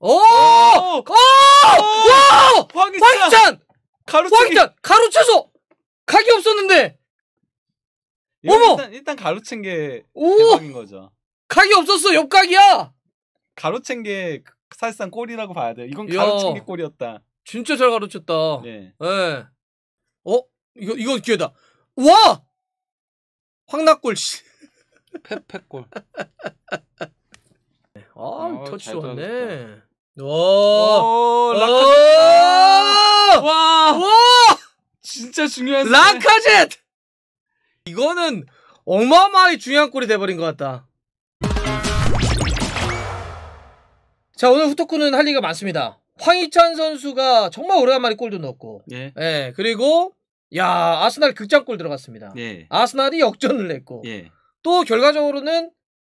오! 오! 오! 와! 황희찬! 황희찬! 가루채기. 황희찬! 가로채서! 각이 없었는데! 어머! 일단, 일단 가로챈 게 대박인 거죠. 각이 없었어! 옆각이야! 가로챈 게 사실상 골이라고 봐야 돼요. 이건 야. 가로챈 게 골이었다. 진짜 잘 가로챘다. 예. 예. 어? 이거, 이거 기회다. 와! 황낙골 씨. 페페골. 아, 어, 터치 좋았네. 오, 라카젯. 와, 와, 진짜 중요한 라카젯. 이거는 어마어마하게 중요한 골이 돼버린 것 같다. 자 오늘 후토크는 할 얘기가 많습니다. 황희찬 선수가 정말 오래간만에 골도 넣었고, 예, 예 그리고 야 아스날 극장골 들어갔습니다. 예. 아스날이 역전을 냈고 예. 또 결과적으로는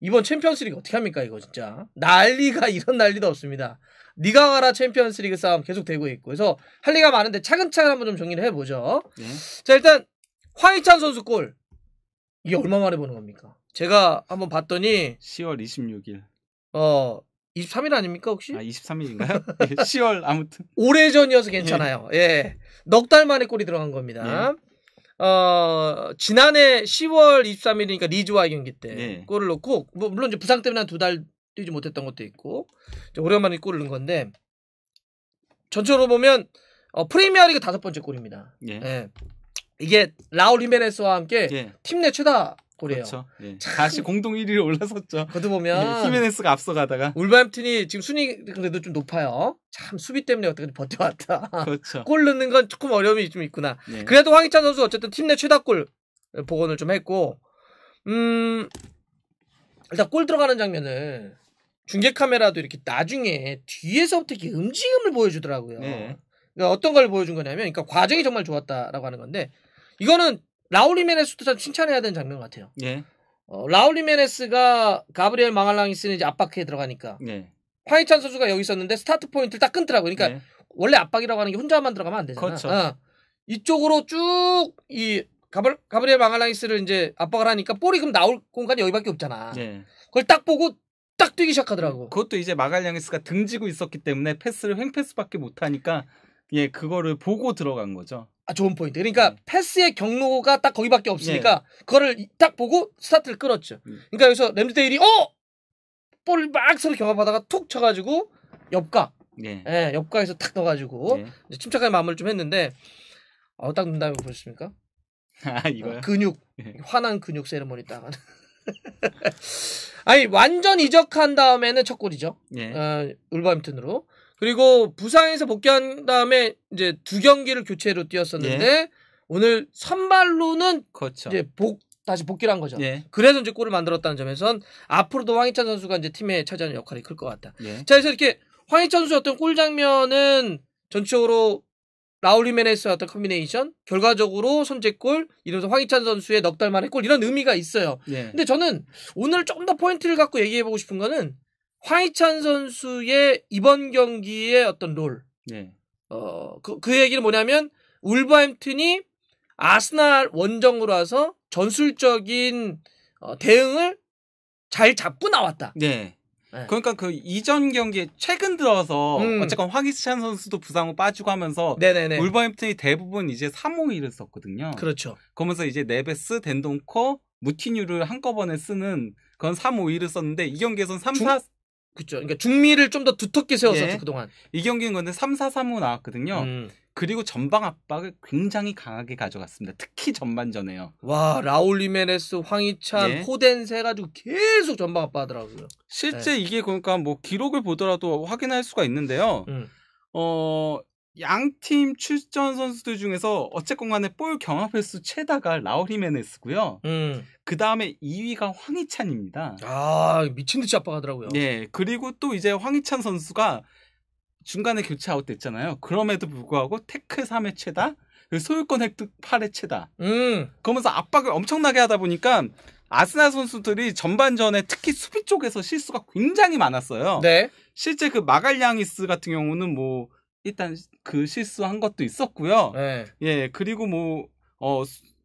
이번 챔피언스리그 어떻게 합니까 이거 진짜 난리가 이런 난리도 없습니다. 니가 가라 챔피언스리그 싸움 계속 되고 있고 그래서 할 리가 많은데 차근차근 한번 좀 정리를 해보죠. 네. 자 일단 화이찬 선수 골 이게 얼마 만에 보는 겁니까? 제가 한번 봤더니 10월 26일 어 23일 아닙니까 혹시? 아 23일인가요? 10월 예, 아무튼 오래전이어서 괜찮아요. 네. 예. 예. 넉 달 만에 골이 들어간 겁니다. 네. 어, 지난해 10월 23일이니까 리즈와 경기 때 네. 골을 넣고 뭐 물론 이제 부상 때문에 한 두 달 뛰지 못했던 것도 있고 오랜만에 골을 넣은 건데 전체로 보면 어, 프리미어리그 다섯 번째 골입니다. 예. 예. 이게 라울 히메네스와 함께 예. 팀내 최다 골이에요. 그렇죠. 예. 다시 공동 1위로 올라섰죠. 그것도 보면 예, 히메네스가 앞서가다가 울버햄튼이 지금 순위 그래도 좀 높아요. 참 수비 때문에 어떻게 든 버텨왔다. 그렇죠. 골 넣는 건 조금 어려움이 좀 있구나. 예. 그래도 황희찬 선수 어쨌든 팀 내 최다골 복원을 좀 했고 음 일단 골 들어가는 장면을 중계 카메라도 이렇게 나중에 뒤에서부터 이렇게 움직임을 보여주더라고요. 네. 그러니까 어떤 걸 보여준 거냐면, 그러니까 과정이 정말 좋았다라고 하는 건데, 이거는 라울 리메네스도참 칭찬해야 되는 장면 같아요. 예. 어, 라울 리메네스가 가브리엘 망할랑이스는 이제 압박해 들어가니까 예. 황희찬 선수가 여기 있었는데 스타트 포인트를 딱 끊더라고. 요 그러니까 예. 원래 압박이라고 하는 게 혼자만 들어가면 안 되잖아. 요 그렇죠. 어. 이쪽으로 쭉 이 가브리, 가브리엘 망할랑이스를 이제 압박을 하니까 볼이 그럼 나올 공간이 여기밖에 없잖아. 예. 그걸 딱 보고 딱 뛰기 시작하더라고. 그것도 이제 마갈량이스가 등지고 있었기 때문에 패스를 횡패스밖에 못하니까 예, 그거를 보고 들어간 거죠. 아, 좋은 포인트. 그러니까 네. 패스의 경로가 딱 거기밖에 없으니까 네. 그거를 딱 보고 스타트를 끌었죠. 네. 그러니까 여기서 램스데일이 어! 볼을 막 서로 경합하다가 툭 쳐가지고 옆가. 네. 예, 옆가에서 탁 넣어가지고 예. 침착한 마무리를 좀 했는데 어, 딱눈 다음에 보셨습니까? 아, 이거요? 어, 근육. 환한 근육 세레머니 딱. 아니, 완전 이적한 다음에는 첫 골이죠. 예. 어, 울버햄튼으로. 그리고 부상에서 복귀한 다음에 이제 두 경기를 교체로 뛰었었는데 예. 오늘 선발로는 그렇죠. 이제 복 다시 복귀를 한 거죠. 예. 그래서 이제 골을 만들었다는 점에선 앞으로도 황희찬 선수가 이제 팀에 차지하는 역할이 클 것 같다. 예. 자, 그래서 이렇게 황희찬 선수의 어떤 골 장면은 전적으로 라울리메네스와 어떤 컨비네이션, 결과적으로 선제골, 이러면서 황희찬 선수의 넉 달만의골 이런 의미가 있어요. 예. 근데 저는 오늘 조금 더 포인트를 갖고 얘기해 보고 싶은 거는 황희찬 선수의 이번 경기의 어떤 롤. 네. 어, 그, 그 얘기는 뭐냐면 울버햄튼이 아스날 원정으로 와서 전술적인 어, 대응을 잘 잡고 나왔다. 네. 네. 그러니까 그 이전 경기에 최근 들어서 음. 어쨌건 황희찬 선수도 부상으로 빠지고 하면서 네네네. 울버햄튼이 대부분 이제 3호 1을 썼거든요. 그렇죠. 그러면서 이제 네베스, 덴동코, 무티뉴를 한꺼번에 쓰는 그건 3호 1을 썼는데 이 경기에서는 3, 중, 4 그렇죠. 그러니까 중미를 좀 더 두텁게 세웠었죠 예. 그동안. 이 경기는 근데 3 4 3 5 나왔거든요. 음. 그리고 전방 압박을 굉장히 강하게 가져갔습니다. 특히 전반전에요. 와 라울 리메네스, 황희찬, 예. 포덴세 가지고 계속 전방 압박하더라고요. 실제 네. 이게 그러니까 뭐 기록을 보더라도 확인할 수가 있는데요. 음. 어 양팀 출전 선수들 중에서 어쨌건 간에 볼 경합 횟수 최다가 라울 히메네스고요. 음. 그 다음에 2위가 황희찬입니다. 아 미친 듯이 아빠가더라고요 예. 그리고 또 이제 황희찬 선수가 중간에 교체 아웃됐잖아요. 그럼에도 불구하고 태클 3회 최다, 소유권 획득 8회 최다. 음. 그러면서 압박을 엄청나게 하다 보니까 아스날 선수들이 전반전에 특히 수비 쪽에서 실수가 굉장히 많았어요. 네. 실제 그 마갈량이스 같은 경우는 뭐 일단 그 실수한 것도 있었고요. 네. 예, 예. 그리고 뭐, 어,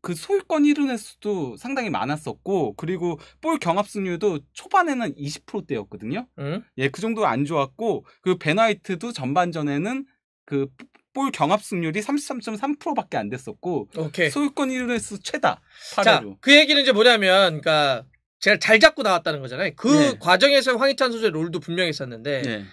그 소유권 이루는 수도 상당히 많았었고 그리고 볼 경합 승률도 초반에는 20%대였거든요. 응? 예, 그 정도 안 좋았고 그 베나이트도 전반전에는 그 볼 경합 승률이 33.3%밖에 안 됐었고 오케이. 소유권 이루는 수 최다. 8회로. 자, 그 얘기는 이제 뭐냐면 그니까 제가 잘 잡고 나왔다는 거잖아요. 그 네. 과정에서 황희찬 선수의 롤도 분명히 있었는데 네.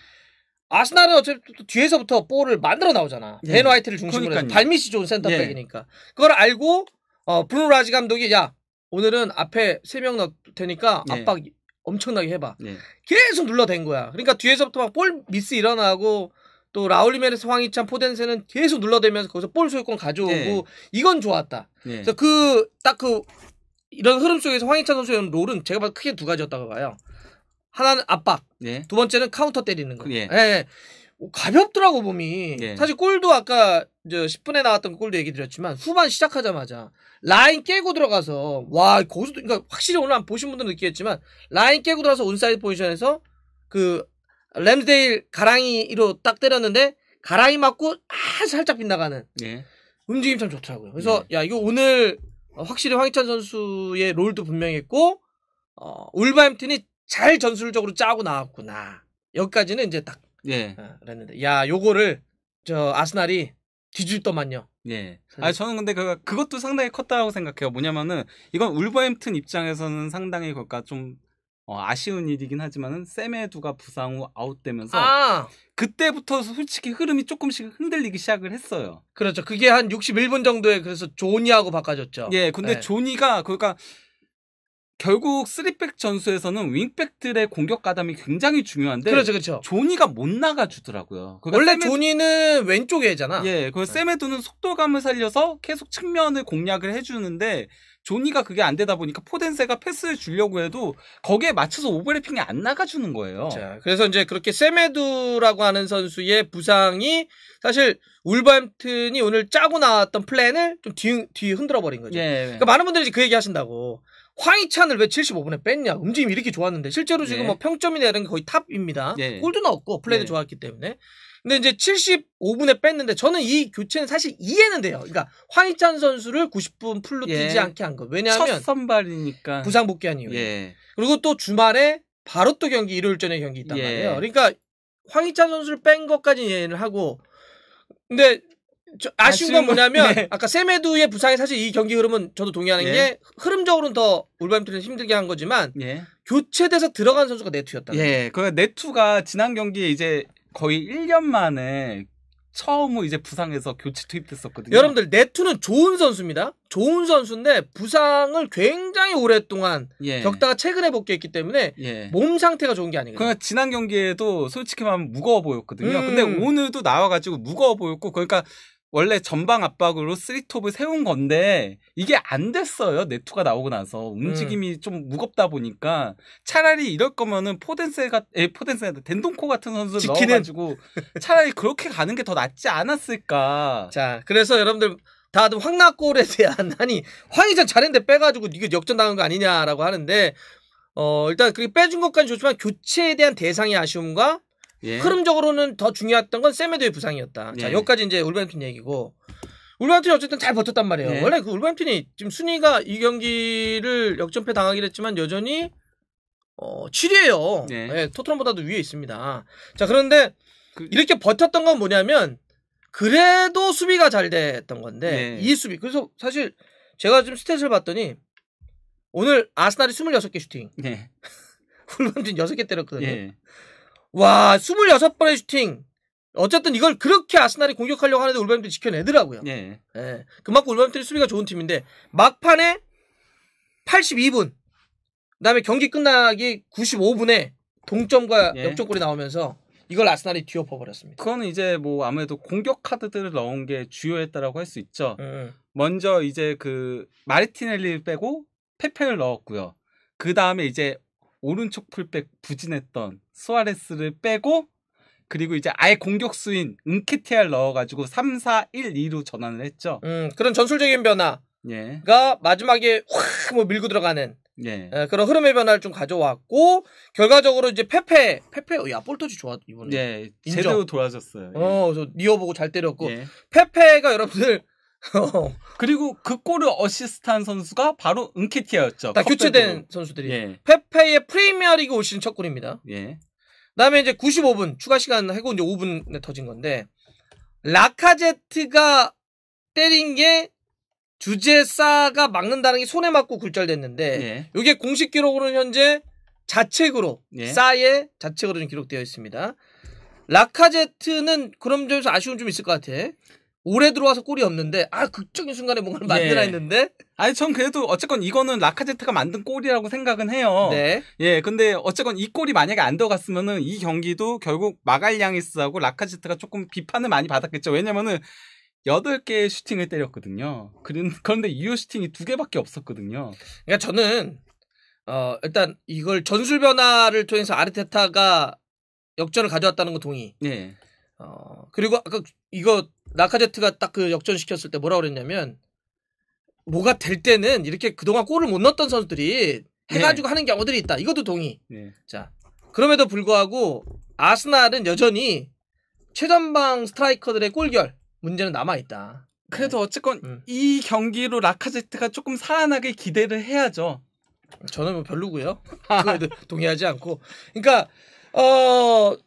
아스날은 어차피 뒤에서부터 볼을 만들어 나오잖아. 예. 벤 화이트를 중심으로 해서 발밑이 좋은 센터백이니까. 예. 그걸 알고 어, 브루노 라지 감독이 야 오늘은 앞에 세 명 넣을 테니까 예. 압박 예. 엄청나게 해봐. 예. 계속 눌러댄 거야. 그러니까 뒤에서부터 막 볼 미스 일어나고 또 라울리메르스 황희찬 포덴세는 계속 눌러대면서 거기서 볼 소유권 가져오고 예. 이건 좋았다. 예. 그래서 그 딱그 그 이런 흐름 속에서 황희찬 선수의 롤은 제가 봐도 크게 두 가지였다고 봐요. 하나는 압박, 예. 두 번째는 카운터 때리는 거. 그, 예. 예. 예. 가볍더라고 몸이. 예. 사실 골도 아까 저 10분에 나왔던 골도 얘기 드렸지만 후반 시작하자마자 라인 깨고 들어가서 와 거기서 그러니까 확실히 오늘 안 보신 분들은 느끼겠지만 라인 깨고 들어가서 온사이드 포지션에서 그 램스데일 가랑이로 딱 때렸는데 가랑이 맞고 아 살짝 빗나가는 예. 움직임 참 좋더라고요. 그래서 예. 야 이거 오늘 확실히 황희찬 선수의 롤도 분명했고 어, 울바햄튼이 잘 전술적으로 짜고 나왔구나. 여기까지는 이제 딱 예. 어, 그랬는데 야 요거를 저 아스날이 뒤질더만요 예. 아 저는 근데 그 그것도 상당히 컸다고 생각해요. 뭐냐면은 이건 울버햄튼 입장에서는 상당히 그까 그러니까 니좀 어, 아쉬운 일이긴 하지만은 세메두가 부상 후 아웃되면서 아! 그때부터 솔직히 흐름이 조금씩 흔들리기 시작을 했어요. 그렇죠. 그게 한 61분 정도에 그래서 조니하고 바꿔졌죠. 예. 근데 네. 조니가 그러니까 결국 쓰리백 전수에서는 윙백들의 공격 가담이 굉장히 중요한데 그렇죠, 그렇죠. 조니가 못 나가주더라고요. 그러니까 원래 세메... 조니는 왼쪽에잖아. 있 예, 그세메두는 네. 속도감을 살려서 계속 측면을 공략을 해주는데 조니가 그게 안 되다 보니까 포덴세가 패스를 주려고 해도 거기에 맞춰서 오버래핑이 안 나가주는 거예요. 자, 그래서 이제 그렇게 세메두라고 하는 선수의 부상이 사실 울버햄튼이 오늘 짜고 나왔던 플랜을 좀 뒤, 뒤 흔들어 버린 거죠. 예, 예. 그러니까 많은 분들이 그 얘기 하신다고 황희찬을 왜 75분에 뺐냐? 움직임이 이렇게 좋았는데 실제로 지금 네. 뭐 평점이나 이런 게 거의 탑입니다. 네. 예. 골드 넣었고 플레이도 네. 좋았기 때문에. 근데 이제 75분에 뺐는데 저는 이 교체는 사실 이해는 돼요. 그러니까 황희찬 선수를 90분 풀로 예. 뛰지 않게 한 거. 왜냐하면 첫 선발이니까 부상 복귀한 이유 예. 그리고 또 주말에 바로 또 경기 일요일 전에 경기 있단 예. 말이에요. 그러니까 황희찬 선수를 뺀 것까지 는 이해를 하고 근데 아쉬운 건 뭐냐면 네. 아까 세메두의 부상이 사실 이 경기 흐름은 저도 동의하는 예. 게 흐름적으로는 더 울버햄튼을 힘들게 한 거지만 예. 교체돼서 들어간 선수가 네투였다. 예, 그 네투가 지난 경기에 이제 거의 1년 만에 처음으로 이제 부상해서 교체 투입됐었거든요. 여러분들 네투는 좋은 선수입니다. 좋은 선수인데 부상을 굉장히 오랫동안 예. 겪다가 최근에 복귀했기 때문에 예. 몸 상태가 좋은 게아니거요 그러니까 지난 경기에도 솔직히 말하면 무거워 보였거든요. 음. 근데 오늘도 나와가지고 무거워 보였고 그러니까 원래 전방 압박으로 쓰리톱을 세운 건데 이게 안 됐어요. 네투가 나오고 나서 움직임이 음. 좀 무겁다 보니까 차라리 이럴 거면은 포덴세가 에 포덴세 덴동코 같은 선수 를 지키는... 넣어가지고 차라리 그렇게 가는 게 더 낫지 않았을까. 자 그래서 여러분들 다들 황낙골에 대한 아니 황희찬 잘했는데 빼가지고 이게 역전 당한 거 아니냐라고 하는데 어 일단 그게 빼준 것까지 좋지만 교체에 대한 대상의 아쉬움과 예. 흐름적으로는 더 중요했던 건세메드의 부상이었다. 자, 예. 여기까지 이제 울버햄튼 얘기고 울버햄튼이 어쨌든 잘 버텼단 말이에요. 예. 원래 그 울버햄튼이 지금 순위가 이 경기를 역전패 당하긴 했지만 여전히 어, 7위예요. 네. 예. 네, 토트넘보다도 위에 있습니다. 자, 그런데 그... 이렇게 버텼던 건 뭐냐면 그래도 수비가 잘 됐던 건데 네. 이 수비. 그래서 사실 제가 좀 스탯을 봤더니 오늘 아스날이 26개 슈팅. 네. 훌반진 6개 때렸거든요. 와 26번의 슈팅. 어쨌든 이걸 그렇게 아스날이 공격하려고 하는데 울버햄튼 지켜내더라고요. 네. 예. 그만큼 울버햄튼이 수비가 좋은 팀인데 막판에 82분 그다음에 경기 끝나기 95분에 동점과 예. 역전골이 나오면서 이걸 아스날이 뒤엎어 버렸습니다. 그거는 이제 뭐 아무래도 공격 카드들을 넣은 게 주요했다라고 할 수 있죠. 음. 먼저 이제 그 마르티넬리 빼고 페페를 넣었고요. 그 다음에 이제 오른쪽 풀백 부진했던 수아레스를 빼고 그리고 이제 아예 공격수인 은케티알 넣어가지고 3, 4, 1, 2로 전환을 했죠. 음, 그런 전술적인 변화가 예. 마지막에 확 뭐 밀고 들어가는 예. 예, 그런 흐름의 변화를 좀 가져왔고 결과적으로 이제 페페 페페 야 볼터지 좋아 이번에 예, 제대로 돌아졌어요. 어, 저 니어 보고 잘 때렸고 예. 페페가 여러분들 어. 그리고 그 골을 어시스트한 선수가 바로 은케티아였죠. 다 교체된 선수들이. 예. 페페의 프리미어리그 오 시즌 첫 골입니다. 예. 그다음에 이제 95분 추가 시간 해고 이제 5분에 터진 건데 라카제트가 때린 게 주제사가 막는다는 게 손에 맞고 굴절됐는데 예. 이게 공식 기록으로는 현재 자책으로 예. 싸의 자책으로 좀 기록되어 있습니다. 라카제트는 그럼 점에서 아쉬운 좀 있을 것 같아. 올해 들어와서 골이 없는데 아 극적인 순간에 뭔가를 예. 만들어 했는데 아니 전 그래도 어쨌건 이거는 라카제트가 만든 골이라고 생각은 해요. 네. 예, 근데 어쨌건 이 골이 만약에 안 들어갔으면은 이 경기도 결국 마갈량이스하고 라카제트가 조금 비판을 많이 받았겠죠. 왜냐면은 8개의 슈팅을 때렸거든요. 그런데 이후 슈팅이 2개밖에 없었거든요. 그러니까 저는 어, 일단 이걸 전술 변화를 통해서 아르테타가 역전을 가져왔다는 거 동의. 네. 어, 그리고 아까 이거 나카제트가 딱 그 역전시켰을 때 뭐라 그랬냐면 뭐가 될 때는 이렇게 그동안 골을 못 넣었던 선수들이 네. 해가지고 네. 하는 경우들이 있다. 이것도 동의. 네. 자 그럼에도 불구하고 아스날은 여전히 최전방 스트라이커들의 골결 문제는 남아 있다. 그래도 네. 어쨌건 음. 이 경기로 라카제트가 조금 살아나길 기대를 해야죠. 저는 뭐 별로고요. 동의하지 않고. 그러니까 어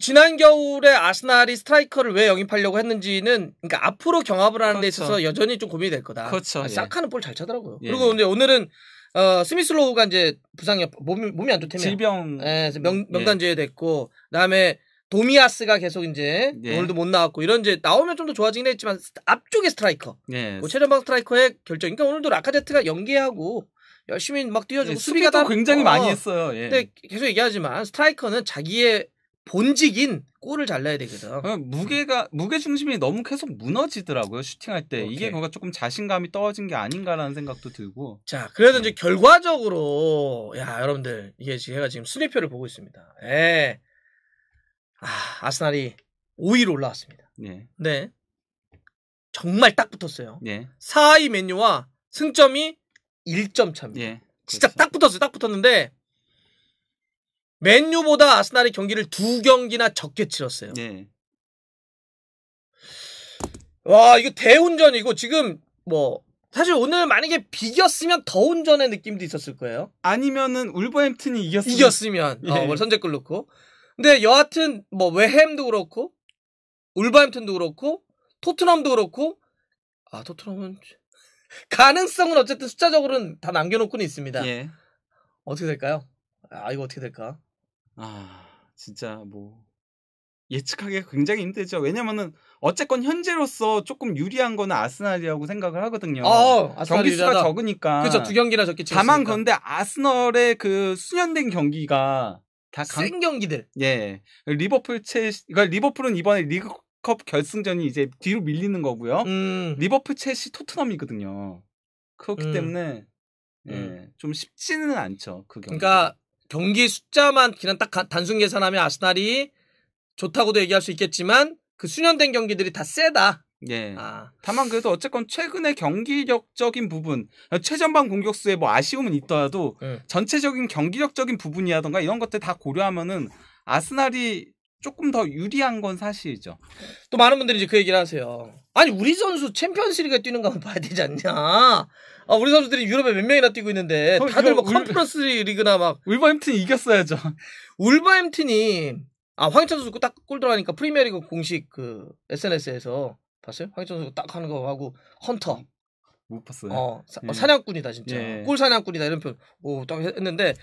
지난 겨울에 아스날이 스트라이커를 왜 영입하려고 했는지는 그러니까 앞으로 경합을 하는 그렇죠. 데 있어서 여전히 좀 고민이 될 거다. 그렇죠. 아, 사카는 예. 볼잘 차더라고요. 예. 그리고 예. 근데 오늘은 어, 스미슬로우가 이제 부상이 몸이, 몸이 안 좋대며 질병 예, 명, 예. 명단 제외됐고 그다음에 도미아스가 계속 이제 예. 오늘도 못 나왔고 이런 이제 나오면 좀 더 좋아지긴 했지만 앞쪽에 스트라이커 예. 뭐 최전방 스트라이커의 결정 그러니까 오늘도 라카제트가 연기하고 열심히 막 뛰어주고 예, 수비가 다 굉장히 어, 많이 했어요. 예. 근데 계속 얘기하지만 스트라이커는 자기의 본직인 골을 잘라야 되거든. 어, 무게가 무게 중심이 너무 계속 무너지더라고요 슈팅할 때 오케이. 이게 뭔가 조금 자신감이 떨어진 게 아닌가라는 생각도 들고. 자 그래서 이제 음. 결과적으로 야 여러분들 이게 제가 지금 순위표를 보고 있습니다. 예. 아 아스날이 5위로 올라왔습니다. 네. 네. 정말 딱 붙었어요. 네. 4위 맨유와 승점이 1점 차입니다. 네. 진짜 그렇죠. 딱 붙었어요. 딱 붙었는데 맨유보다 아스날이 경기를 두 경기나 적게 치렀어요. 네. 와 이거 대운전이고 지금 뭐 사실 오늘 만약에 비겼으면 더 운전의 느낌도 있었을 거예요. 아니면은 울버햄튼이 이겼으면 이겼으면 예. 어, 선제골 넣고. 근데 여하튼 뭐 웨햄도 그렇고 울버햄튼도 그렇고 토트넘도 그렇고 아 토트넘은 가능성은 어쨌든 숫자적으로는 다 남겨놓고는 있습니다. 예. 어떻게 될까요? 아 이거 어떻게 될까? 아, 진짜 뭐 예측하기가 굉장히 힘들죠. 왜냐면은 어쨌건 현재로서 조금 유리한 거는 아스날이라고 생각을 하거든요. 어, 경기 수가 적으니까. 그렇죠. 두 경기나 적게 치고 다만 건데 아스널의 그 수년된 경기가 다센 강... 경기들. 예. 리버풀 체 그러니까 리버풀은 이번에 리그컵 결승전이 이제 뒤로 밀리는 거고요. 음. 리버풀 체시 토트넘이거든요. 그렇기 음. 때문에 음. 예. 음. 좀 쉽지는 않죠. 그 경기. 그러니까 경기 숫자만 그냥 딱 단순 계산하면 아스날이 좋다고도 얘기할 수 있겠지만 그 수년된 경기들이 다 세다. 예. 아. 다만 그래도 어쨌건 최근의 경기력적인 부분, 최전방 공격수의뭐 아쉬움은 있더라도 음. 전체적인 경기력적인 부분이라던가 이런 것들 다 고려하면은 아스날이 조금 더 유리한 건 사실이죠. 또 많은 분들이 이제 그 얘기를 하세요. 아니 우리 선수 챔피언스리그 뛰는 거 한번 봐야 되지 않냐. 아, 우리 선수들이 유럽에 몇 명이나 뛰고 있는데 다들 뭐 컨퍼런스 리그나 막 울버햄튼 이겼어야죠. 울버햄튼이 아 황희찬 선수 딱 골 들어가니까 프리미어리그 공식 그 SNS에서 봤어요? 황희찬 선수 딱 하는 거 하고 헌터 못 봤어요. 어, 사, 예. 사냥꾼이다 진짜. 예. 골 사냥꾼이다 이런 표현. 오딱 했는데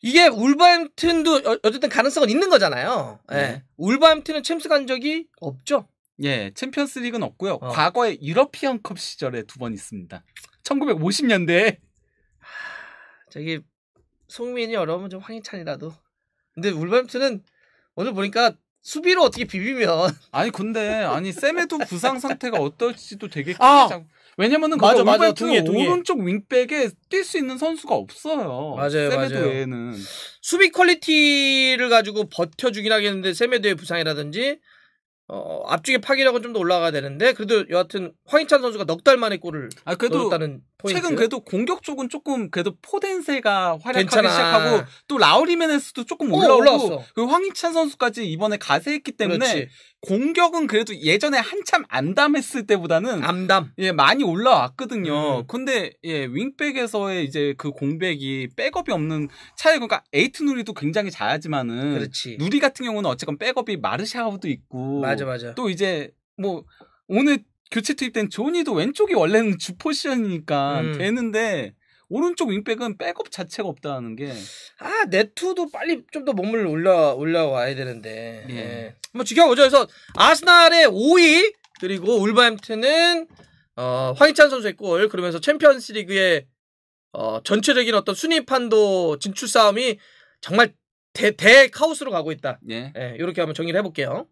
이게 울버햄튼도 어, 어쨌든 가능성은 있는 거잖아요. 예. 예. 울버햄튼은 챔스 간 적이 없죠. 예, 챔피언스 리그는 없고요. 어. 과거에 유러피언컵 시절에 두 번 있습니다. 1950년대. 저기 송민이 여러분 좀 황희찬이라도. 근데 울버햄튼은 오늘 보니까 수비로 어떻게 비비면 아니 근데 아니 쌤에도 부상 상태가 어떨지도 되게 아! 왜냐면은 맞아, 맞아, 동해, 동해. 오른쪽 윙백에 뛸 수 있는 선수가 없어요. 맞아요, 세메도 에는 수비 퀄리티를 가지고 버텨주긴 하겠는데 세메도의 부상이라든지 어, 어, 앞쪽에 파기라고 좀 더 올라가야 되는데 그래도 여하튼 황희찬 선수가 넉 달 만에 골을 아, 그래도 넣었다는 포인트. 최근 그래도 공격 쪽은 조금 그래도 포덴세가 활약하기 시작하고 또 라우리메네스도 조금 올라오고 어, 올라왔어. 그 황희찬 선수까지 이번에 가세했기 때문에 그렇지. 공격은 그래도 예전에 한참 안담했을 때보다는 암담 예 많이 올라왔거든요. 음. 근데 예 윙백에서의 이제 그 공백이 백업이 없는 차이 그러니까 에이트 누리도 굉장히 잘하지만은 그렇지. 누리 같은 경우는 어쨌건 백업이 마르샤우도 있고 맞아 맞아. 또 이제 뭐 오늘 교체 투입된 조니도 왼쪽이 원래는 주 포지션이니까 음. 되는데 오른쪽 윙백은 백업 자체가 없다는 게. 아, 네투도 빨리 좀 더 몸을 올라, 올라와야 되는데. 예. 예. 한번 지켜보죠. 그래서 아스날의 5위, 그리고 울버햄튼은, 어, 황희찬 선수의 골, 그러면서 챔피언스 리그의, 어, 전체적인 어떤 순위 판도 진출 싸움이 정말 대, 대 카오스로 가고 있다. 예. 예, 요렇게 한번 정리를 해볼게요.